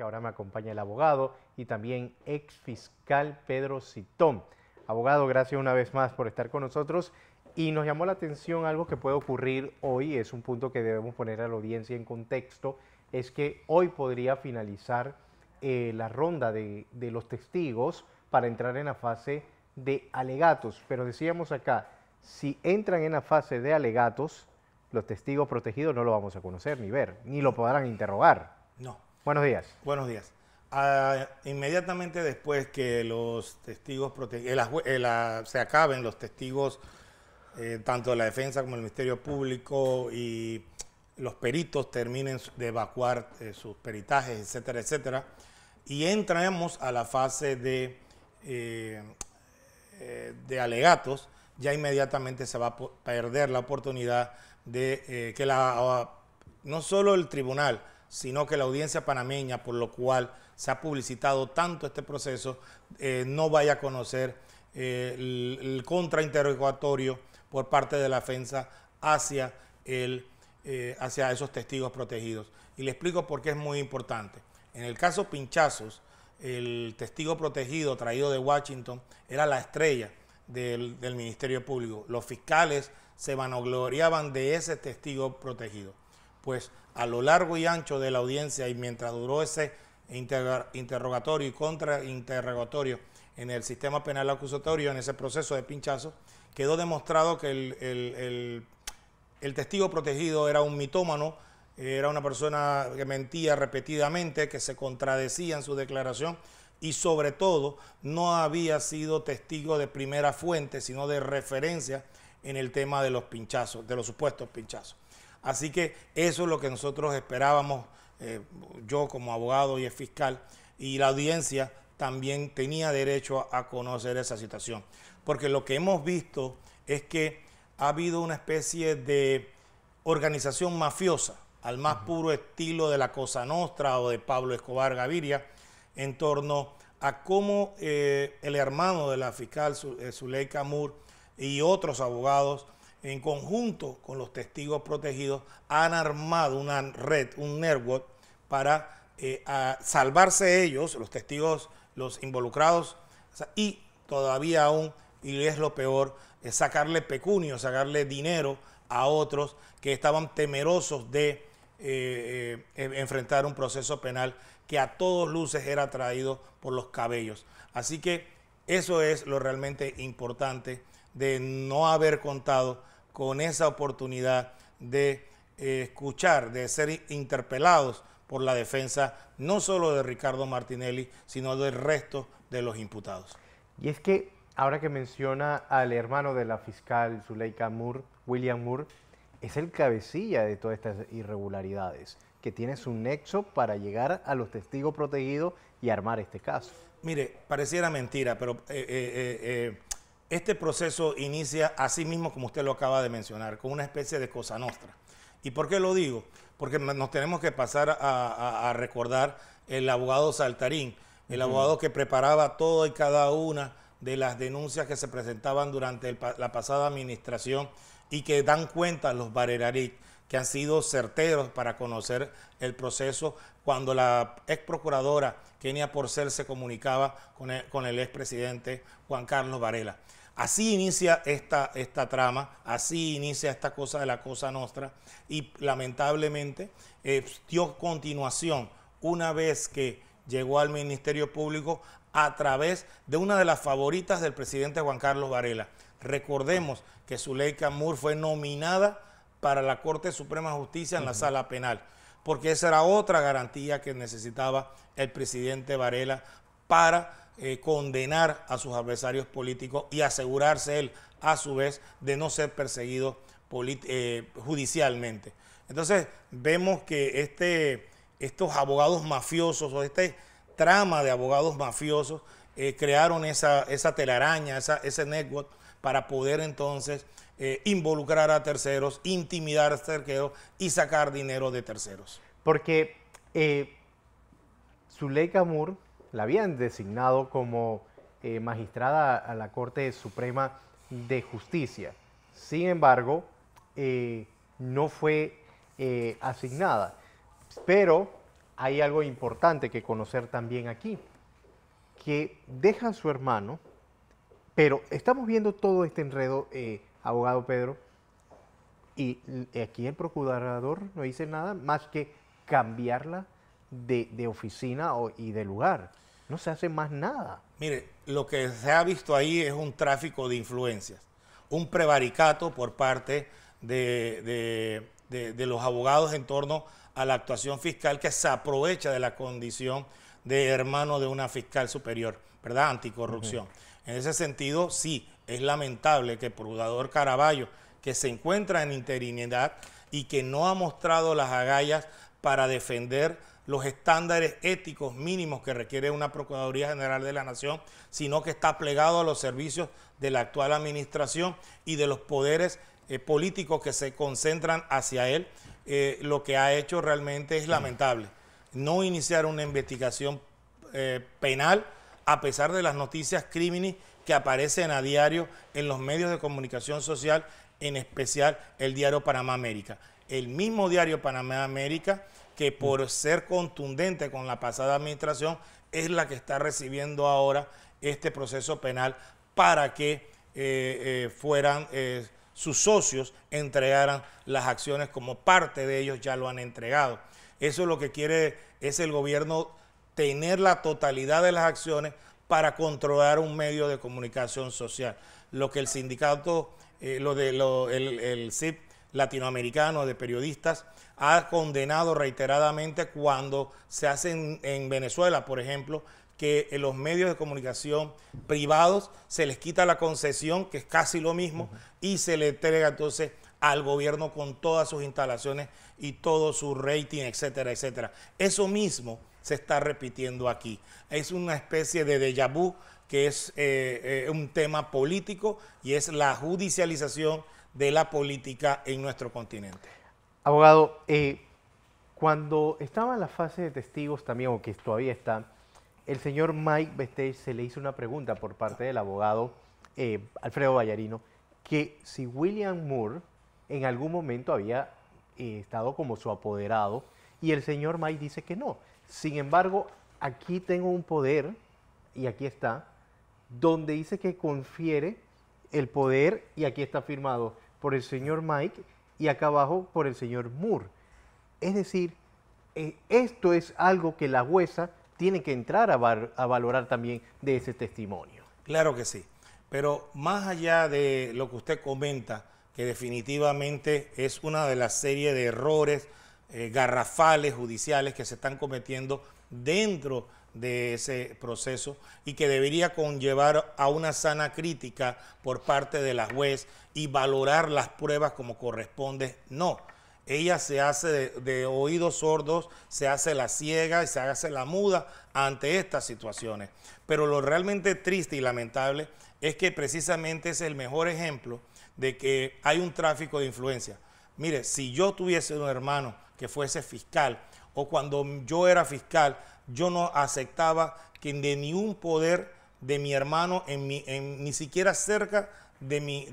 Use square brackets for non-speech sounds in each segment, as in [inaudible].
que ahora me acompaña el abogado y también ex fiscal Pedro Citón. Abogado, gracias una vez más por estar con nosotros. Y nos llamó la atención algo que puede ocurrir hoy, es un punto que debemos poner a la audiencia en contexto, es que hoy podría finalizar eh, la ronda de, de los testigos para entrar en la fase de alegatos. Pero decíamos acá, si entran en la fase de alegatos, los testigos protegidos no lo vamos a conocer ni ver, ni lo podrán interrogar. No, Buenos días. Buenos días. Ah, inmediatamente después que los testigos eh, eh, se acaben los testigos, eh, tanto de la defensa como el Ministerio Público y los peritos terminen de evacuar sus peritajes, etcétera, etcétera, y entramos a la fase de, de alegatos, ya inmediatamente se va a perder la oportunidad de que la, no solo el tribunal, sino que la audiencia panameña, por lo cual se ha publicitado tanto este proceso, eh, no vaya a conocer eh, el, contrainterrogatorio por parte de la defensa hacia, eh, hacia esos testigos protegidos. Y le explico por qué es muy importante. En el caso Pinchazos, el testigo protegido traído de Washington era la estrella del, del Ministerio Público. Los fiscales se vanagloriaban de ese testigo protegido pues a lo largo y ancho de la audiencia y mientras duró ese interrogatorio y contrainterrogatorio en el sistema penal acusatorio, en ese proceso de pinchazos, quedó demostrado que el, el testigo protegido era un mitómano, eh, era una persona que mentía repetidamente, que se contradecía en su declaración y sobre todo no había sido testigo de primera fuente, sino de referencia en el tema de los pinchazos, de los supuestos pinchazos. Así que eso es lo que nosotros esperábamos, eh, yo como abogado y el fiscal, y la audiencia también tenía derecho a, conocer esa situación. Porque lo que hemos visto es que ha habido una especie de organización mafiosa, al más puro estilo de la Cosa Nostra o de Pablo Escobar Gaviria, en torno a cómo eh, el hermano de la fiscal eh, Zuleika Moore y otros abogados en conjunto con los testigos protegidos, han armado una red, un network, para eh, salvarse ellos, los testigos, los involucrados, y todavía aún, y es lo peor, sacarle pecunio, sacarle dinero a otros que estaban temerosos de eh, eh, enfrentar un proceso penal que a todos luces era traído por los cabellos. Así que eso es lo realmente importante de no haber contado con esa oportunidad de eh, escuchar, de ser interpelados por la defensa no solo de Ricardo Martinelli, sino del resto de los imputados. Y es que ahora que menciona al hermano de la fiscal Zuleika Moore, William Moore, es el cabecilla de todas estas irregularidades, que tiene su nexo para llegar a los testigos protegidos y armar este caso. Mire, pareciera mentira, pero eh, eh, este proceso inicia así mismo, como usted lo acaba de mencionar, con una especie de cosa nostra. ¿Y por qué lo digo? Porque nos tenemos que pasar a, recordar el abogado Saltarín, el abogado que preparaba todo y cada una de las denuncias que se presentaban durante la pasada administración y que dan cuenta los Bareraric, que han sido certeros para conocer el proceso cuando la ex procuradora Kenia Porcel se comunicaba con el, con el ex presidente Juan Carlos Varela. Así inicia esta, trama, así inicia esta cosa de la cosa nuestra y lamentablemente eh, dio continuación una vez que llegó al Ministerio Público a través de una de las favoritas del presidente Juan Carlos Varela. Recordemos que Zuleika Moore fue nominada para la Corte Suprema de Justicia en la sala penal, porque esa era otra garantía que necesitaba el presidente Varela para eh, condenar a sus adversarios políticos y asegurarse él, a su vez, de no ser perseguido eh, judicialmente. Entonces, vemos que este, estos abogados mafiosos o esta trama de abogados mafiosos eh, crearon esa, telaraña, ese network para poder entonces involucrar a terceros, intimidar a terceros y sacar dinero de terceros. Porque eh, Zuleika la habían designado como eh, magistrada a la Corte Suprema de Justicia. Sin embargo, eh, no fue eh, asignada. Pero hay algo importante que conocer también aquí, que deja a su hermano, pero estamos viendo todo este enredo, abogado Pedro, y aquí el procurador no dice nada más que cambiarla de, oficina y de lugar. No se hace más nada. Mire, lo que se ha visto ahí es un tráfico de influencias, un prevaricato por parte de, los abogados en torno a la actuación fiscal que se aprovecha de la condición de hermano de una fiscal superior, ¿verdad? Anticorrupción. En ese sentido, sí, es lamentable que el procurador Caraballo, que se encuentra en interinidad y que no ha mostrado las agallas para defender los estándares éticos mínimos que requiere una Procuraduría General de la Nación, sino que está plegado a los servicios de la actual administración y de los poderes eh, políticos que se concentran hacia él, eh, lo que ha hecho realmente es lamentable. No iniciar una investigación eh, penal a pesar de las noticias crímenes que aparecen a diario en los medios de comunicación social, en especial el diario Panamá América el mismo diario Panamá América, que por mm. ser contundente con la pasada administración, es la que está recibiendo ahora este proceso penal para que eh, eh, fueran eh, sus socios, entregaran las acciones como parte de ellos ya lo han entregado. Eso es lo que quiere es el gobierno tener la totalidad de las acciones para controlar un medio de comunicación social. Lo que el sindicato, lo de el CIP latinoamericanos, de periodistas, ha condenado reiteradamente cuando se hace en, Venezuela, por ejemplo, que los medios de comunicación privados se les quita la concesión, que es casi lo mismo, y se le entrega entonces al gobierno con todas sus instalaciones y todo su rating, etcétera, etcétera. Eso mismo se está repitiendo aquí. Es una especie de déjà vu que es eh, eh, un tema político y es la judicialización de la política en nuestro continente. Abogado, eh, cuando estaba en la fase de testigos también, o que todavía está, el señor Mike Vestey se le hizo una pregunta por parte del abogado eh, Alfredo Vallarino, que si William Moore en algún momento había eh, estado como su apoderado, y el señor Mike dice que no. Sin embargo, aquí tengo un poder, y aquí está, donde dice que confiere el poder, y aquí está firmado por el señor Mike y acá abajo por el señor Moore. Es decir, eh, esto es algo que la jueza tiene que entrar a, valorar también de ese testimonio. Claro que sí, pero más allá de lo que usted comenta, que definitivamente es una de las series de errores eh, garrafales judiciales que se están cometiendo dentro de de ese proceso y que debería conllevar a una sana crítica por parte de la juez y valorar las pruebas como corresponde. No, ella se hace de, oídos sordos, se hace la ciega y se hace la muda ante estas situaciones. Pero lo realmente triste y lamentable es que precisamente es el mejor ejemplo de que hay un tráfico de influencia. Mire, si yo tuviese un hermano que fuese fiscal o cuando yo era fiscal, yo no aceptaba que de ningún poder de mi hermano, ni siquiera cerca de, mi,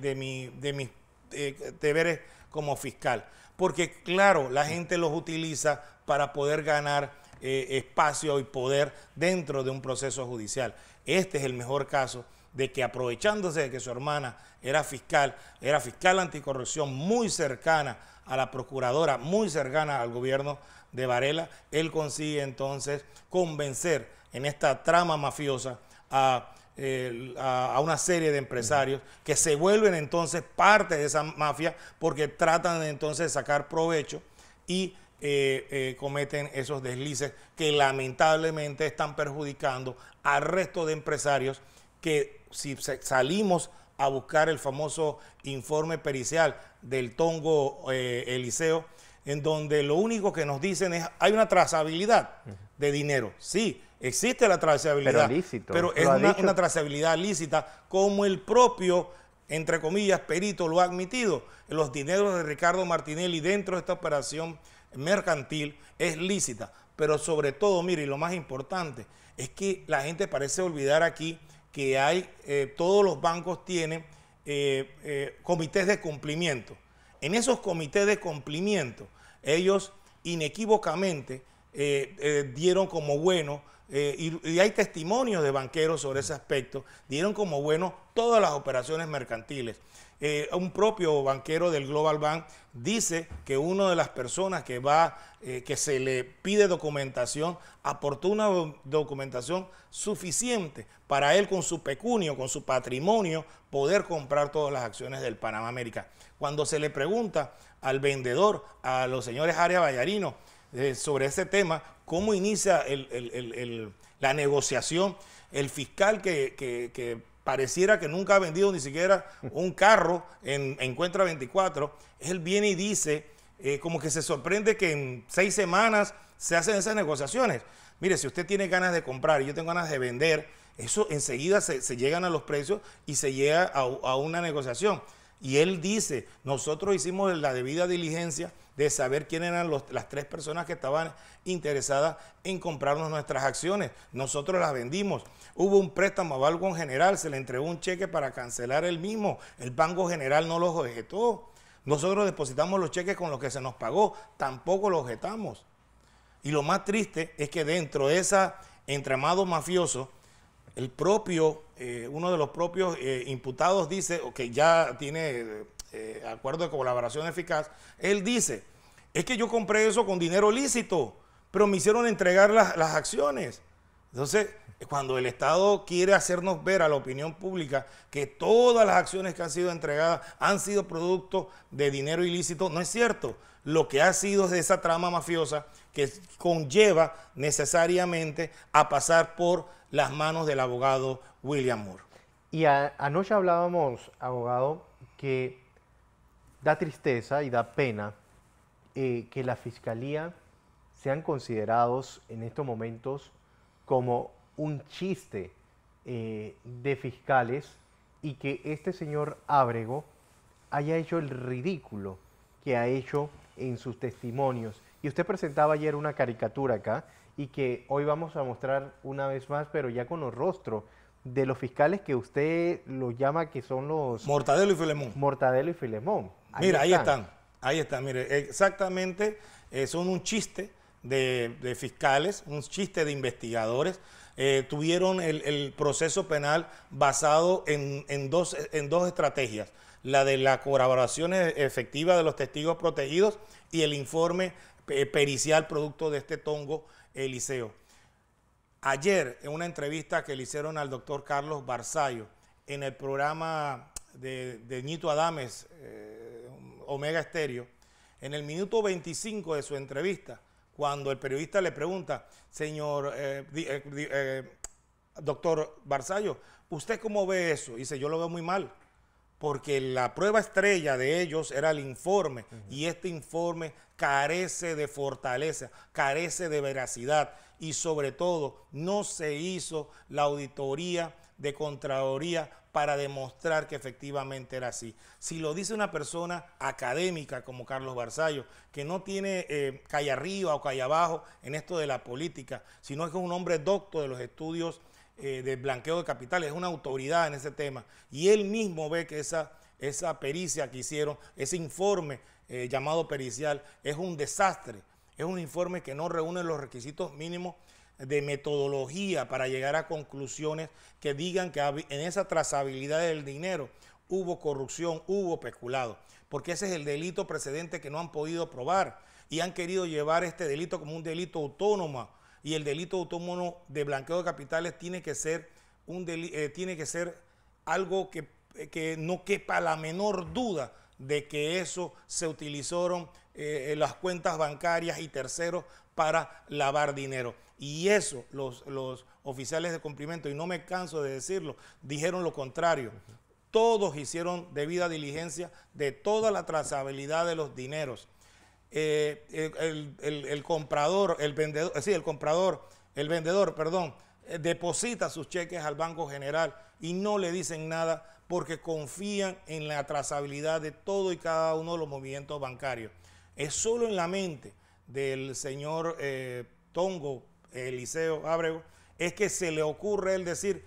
mis eh, deberes como fiscal. Porque claro, la gente los utiliza para poder ganar eh, espacio y poder dentro de un proceso judicial. Este es el mejor caso de que aprovechándose de que su hermana era fiscal, era fiscal anticorrupción muy cercana a la procuradora, muy cercana al gobierno de Varela, él consigue entonces convencer en esta trama mafiosa a, eh, una serie de empresarios que se vuelven entonces parte de esa mafia porque tratan de entonces sacar provecho y eh, eh, cometen esos deslices que lamentablemente están perjudicando al resto de empresarios que si salimos a buscar el famoso informe pericial del Tongo Eliseo, en donde lo único que nos dicen es hay una trazabilidad de dinero. Sí, existe la trazabilidad, pero, es una, trazabilidad lícita, como el propio, entre comillas, perito lo ha admitido. Los dineros de Ricardo Martinelli dentro de esta operación mercantil es lícita, pero sobre todo, mire, y lo más importante, es que la gente parece olvidar aquí que hay, eh, todos los bancos tienen eh, eh, comités de cumplimiento. En esos comités de cumplimiento ellos inequívocamente eh, eh, dieron como bueno eh, y, hay testimonios de banqueros sobre ese aspecto, dieron como bueno todas las operaciones mercantiles. Eh, un propio banquero del Global Bank dice que una de las personas que va, eh, que se le pide documentación, aportó una documentación suficiente para él con su pecunio, con su patrimonio, poder comprar todas las acciones del Panamá América. Cuando se le pregunta al vendedor, a los señores área Vallarino, eh, sobre este tema, cómo inicia la negociación el fiscal que, pareciera que nunca ha vendido ni siquiera un carro en Encuentra 24, él viene y dice, eh, como que se sorprende que en seis semanas se hacen esas negociaciones. Mire, si usted tiene ganas de comprar y yo tengo ganas de vender, eso enseguida se, llegan a los precios y se llega a una negociación. Y él dice, nosotros hicimos la debida diligencia de saber quién eran las tres personas que estaban interesadas en comprarnos nuestras acciones. Nosotros las vendimos. Hubo un préstamo a Valgo en general, se le entregó un cheque para cancelar el mismo. El Banco General no lo objetó. Nosotros depositamos los cheques con los que se nos pagó, tampoco los objetamos. Y lo más triste es que dentro de ese entramado mafioso, el propio eh, uno de los propios eh, imputados dice, o que ya tiene eh, acuerdo de colaboración eficaz, él dice, es que yo compré eso con dinero lícito, pero me hicieron entregar las, las acciones. Entonces, cuando el Estado quiere hacernos ver a la opinión pública que todas las acciones que han sido entregadas han sido producto de dinero ilícito, no es cierto lo que ha sido de esa trama mafiosa que conlleva necesariamente a pasar por las manos del abogado William Moore. Y anoche hablábamos, abogado, que da tristeza y da pena eh, que la Fiscalía sean considerados en estos momentos como un chiste eh, de fiscales y que este señor Ábrego haya hecho el ridículo que ha hecho en sus testimonios. Y usted presentaba ayer una caricatura acá y que hoy vamos a mostrar una vez más, pero ya con los rostros de los fiscales que usted los llama que son los... Mortadelo y Filemón. Mortadelo y Filemón. Mira, ahí están. Ahí están, mire, exactamente eh, son un chiste de, fiscales, un chiste de investigadores. Eh, tuvieron el, proceso penal basado en, dos, en dos estrategias la de la colaboración efectiva de los testigos protegidos y el informe eh, pericial producto de este tongo Eliseo. Ayer, en una entrevista que le hicieron al doctor Carlos Barzallo en el programa de, de Adames, eh, Omega Estéreo, en el minuto 25 de su entrevista, cuando el periodista le pregunta, señor eh, doctor Barzallo, ¿usted cómo ve eso? dice, yo lo veo muy mal porque la prueba estrella de ellos era el informe y este informe carece de fortaleza, carece de veracidad y sobre todo no se hizo la auditoría de Contraloría para demostrar que efectivamente era así. Si lo dice una persona académica como Carlos Barzallo, que no tiene eh, calle arriba o calle abajo en esto de la política, sino que es un hombre docto de los estudios eh, de blanqueo de capitales, es una autoridad en ese tema. Y él mismo ve que esa, esa pericia que hicieron, ese informe eh, llamado pericial, es un desastre. Es un informe que no reúne los requisitos mínimos de metodología para llegar a conclusiones que digan que en esa trazabilidad del dinero hubo corrupción, hubo peculado, porque ese es el delito precedente que no han podido probar y han querido llevar este delito como un delito autónomo y el delito autónomo de blanqueo de capitales tiene que ser, un eh, tiene que ser algo que, no quepa la menor duda de que eso se utilizaron eh, las cuentas bancarias y terceros para lavar dinero. Y eso los, los oficiales de cumplimiento, y no me canso de decirlo, dijeron lo contrario. Todos hicieron debida diligencia de toda la trazabilidad de los dineros. Eh, eh, el, comprador, el vendedor, eh, sí, el comprador, el vendedor, perdón, deposita sus cheques al Banco General y no le dicen nada porque confían en la trazabilidad de todo y cada uno de los movimientos bancarios. Es solo en la mente del señor Tongo Eliseo Ábrego es que se le ocurre el decir,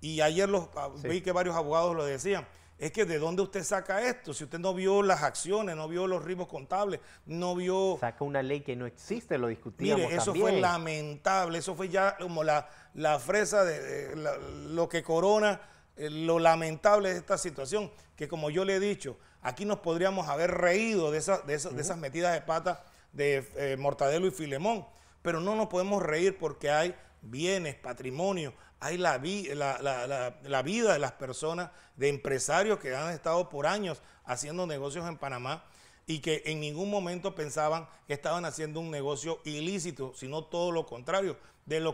y ayer los, ah, vi que varios abogados lo decían, es que de dónde usted saca esto, si usted no vio las acciones, no vio los ritmos contables, no vio... Saca una ley que no existe, lo discutíamos Mire, eso fue lamentable, eso fue ya como la, la fresa de, lo que corona eh, lo lamentable de esta situación, que como yo le he dicho, aquí nos podríamos haber reído de, de, esas metidas de pata de eh, Mortadelo y Filemón, pero no nos podemos reír porque hay bienes, patrimonio, hay la, la, vida de las personas, de empresarios que han estado por años haciendo negocios en Panamá y que en ningún momento pensaban que estaban haciendo un negocio ilícito, sino todo lo contrario. De, lo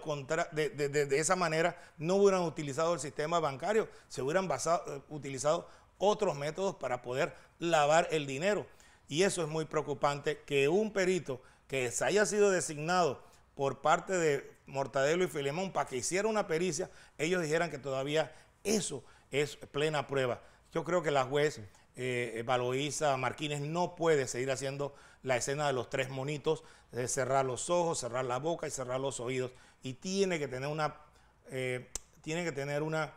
de esa manera no hubieran utilizado el sistema bancario, se hubieran basado, eh, utilizado otros métodos para poder lavar el dinero. Y eso es muy preocupante, que un perito que se haya sido designado por parte de Mortadelo y Filemón para que hiciera una pericia, ellos dijeran que todavía eso es plena prueba. Yo creo que la juez eh, Valoisa Martínez no puede seguir haciendo la escena de los tres monitos, de cerrar los ojos, cerrar la boca y cerrar los oídos. Y tiene que tener una, eh, tiene que tener una,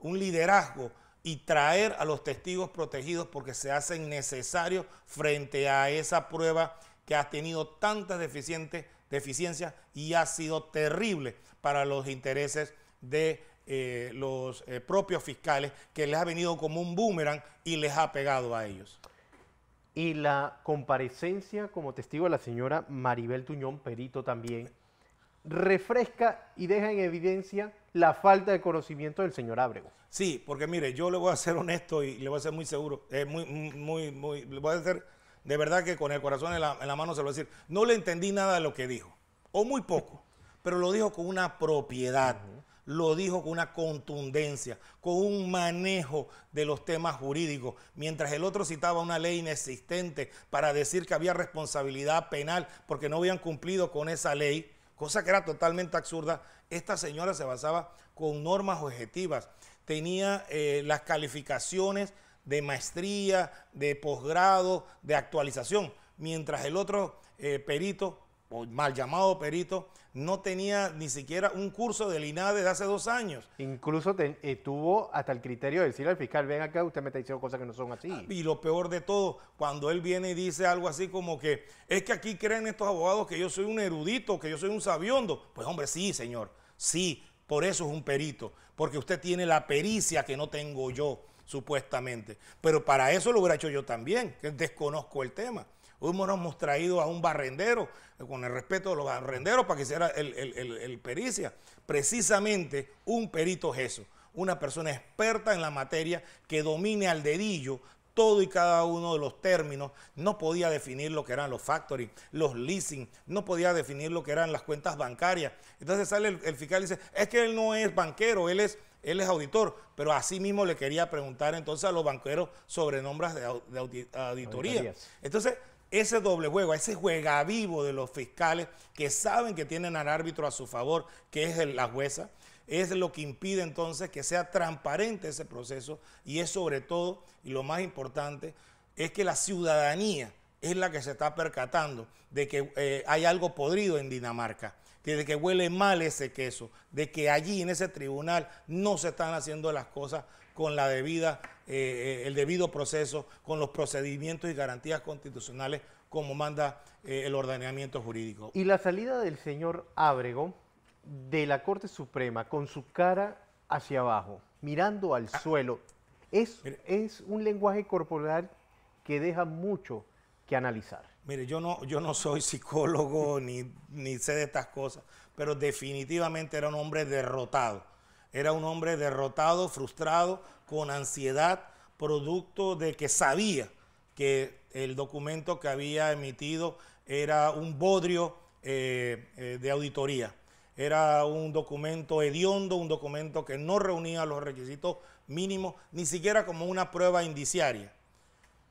un liderazgo y traer a los testigos protegidos porque se hacen necesarios frente a esa prueba que ha tenido tantas deficientes deficiencia y ha sido terrible para los intereses de eh, los eh, propios fiscales que les ha venido como un boomerang y les ha pegado a ellos. Y la comparecencia como testigo de la señora Maribel Tuñón, perito también, refresca y deja en evidencia la falta de conocimiento del señor Ábrego. Sí, porque mire, yo le voy a ser honesto y le voy a ser muy seguro, eh, muy, muy, muy, le voy a ser de verdad que con el corazón en la, mano se lo voy a decir, no le entendí nada de lo que dijo, o muy poco, [laughs] pero lo dijo con una propiedad, lo dijo con una contundencia, con un manejo de los temas jurídicos, mientras el otro citaba una ley inexistente para decir que había responsabilidad penal porque no habían cumplido con esa ley, cosa que era totalmente absurda, esta señora se basaba con normas objetivas, tenía eh, las calificaciones de maestría, de posgrado, de actualización, mientras el otro eh, perito, o mal llamado perito, no tenía ni siquiera un curso del INAD desde hace dos años. Incluso te, eh, tuvo hasta el criterio de decirle al fiscal, ven acá, usted me está diciendo cosas que no son así. Y lo peor de todo, cuando él viene y dice algo así como que, es que aquí creen estos abogados que yo soy un erudito, que yo soy un sabiondo. Pues hombre, sí, señor, sí, por eso es un perito, porque usted tiene la pericia que no tengo yo supuestamente. Pero para eso lo hubiera hecho yo también, que desconozco el tema. ...hemos traído a un barrendero, con el respeto de los barrenderos, para que hiciera el, el pericia. Precisamente un perito es eso, una persona experta en la materia que domine al dedillo todo y cada uno de los términos, no podía definir lo que eran los factoring, los leasing, no podía definir lo que eran las cuentas bancarias. Entonces sale el, fiscal y dice, es que él no es banquero, él es, él es auditor, pero así mismo le quería preguntar entonces a los banqueros sobre nombres de, auditoría. Entonces, ese doble juego, ese juega vivo de los fiscales que saben que tienen al árbitro a su favor, que es la jueza, es lo que impide entonces que sea transparente ese proceso y es sobre todo, y lo más importante, es que la ciudadanía es la que se está percatando de que eh, hay algo podrido en Dinamarca, de que huele mal ese queso, de que allí en ese tribunal no se están haciendo las cosas con la debida, eh, eh, el debido proceso, con los procedimientos y garantías constitucionales como manda el ordenamiento jurídico. Y la salida del señor Ábrego de la Corte Suprema con su cara hacia abajo, mirando al ah. suelo, es, un lenguaje corporal que deja mucho que analizar. Mire, yo no, yo no soy psicólogo [laughs] ni, sé de estas cosas, pero definitivamente era un hombre derrotado. Era un hombre derrotado, frustrado, con ansiedad, producto de que sabía que el documento que había emitido era un bodrio eh, eh, de auditoría. Era un documento hediondo, un documento que no reunía los requisitos mínimos, ni siquiera como una prueba indiciaria,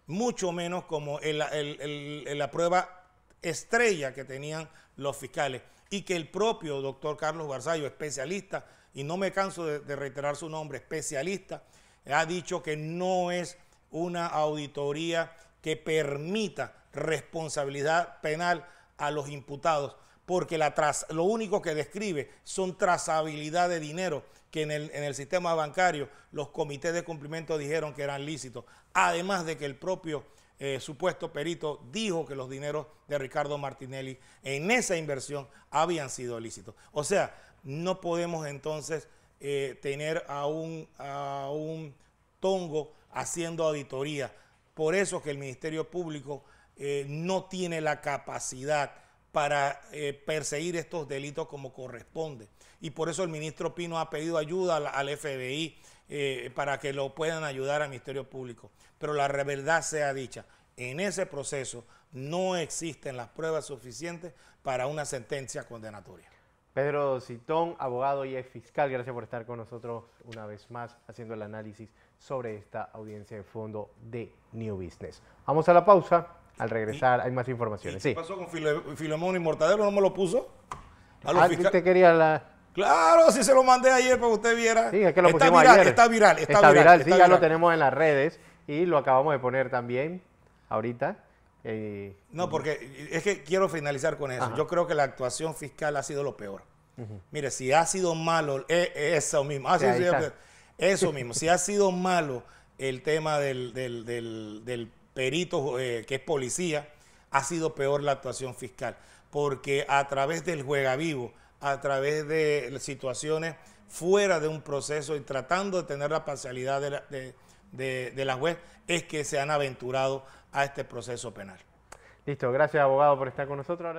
mucho menos como la prueba estrella que tenían los fiscales y que el propio doctor Carlos Barzallo, especialista, y no me canso de reiterar su nombre, especialista, ha dicho que no es una auditoría que permita responsabilidad penal a los imputados, porque lo único que describe son trazabilidad de dinero que en el, sistema bancario los comités de cumplimiento dijeron que eran lícitos, además de que el propio eh, supuesto perito dijo que los dineros de Ricardo Martinelli en esa inversión habían sido lícitos. O sea, no podemos entonces eh, tener a un, a tongo haciendo auditoría. Por eso que el Ministerio Público eh, no tiene la capacidad para eh, perseguir estos delitos como corresponde. Y por eso el ministro Pino ha pedido ayuda al, FBI eh, para que lo puedan ayudar al Ministerio Público. Pero la verdad sea dicha, en ese proceso no existen las pruebas suficientes para una sentencia condenatoria. Pedro Citón, abogado y ex fiscal, gracias por estar con nosotros una vez más haciendo el análisis sobre esta audiencia de fondo de New Business. Vamos a la pausa al regresar hay más informaciones. ¿Qué pasó con Filomón y Mortadelo? ¿No me lo puso? Ah, usted quería la... Claro, si se lo mandé ayer para que usted viera. Sí, es que lo pusimos ayer. Está viral, está, está viral, sí, ya lo tenemos en las redes y lo acabamos de poner también ahorita. Eh, no, porque es que quiero finalizar con eso. Yo creo que la actuación fiscal ha sido lo peor. Mire, si ha sido malo, eh, eh, eso mismo, ah, eso mismo, si ha sido malo el tema del, del, del, del perito eh, que es policía, ha sido peor la actuación fiscal, porque a través del juega vivo, a través de situaciones fuera de un proceso y tratando de tener la parcialidad de la, de, la juez, es que se han aventurado a este proceso penal. Listo, gracias abogado por estar con nosotros. Ahora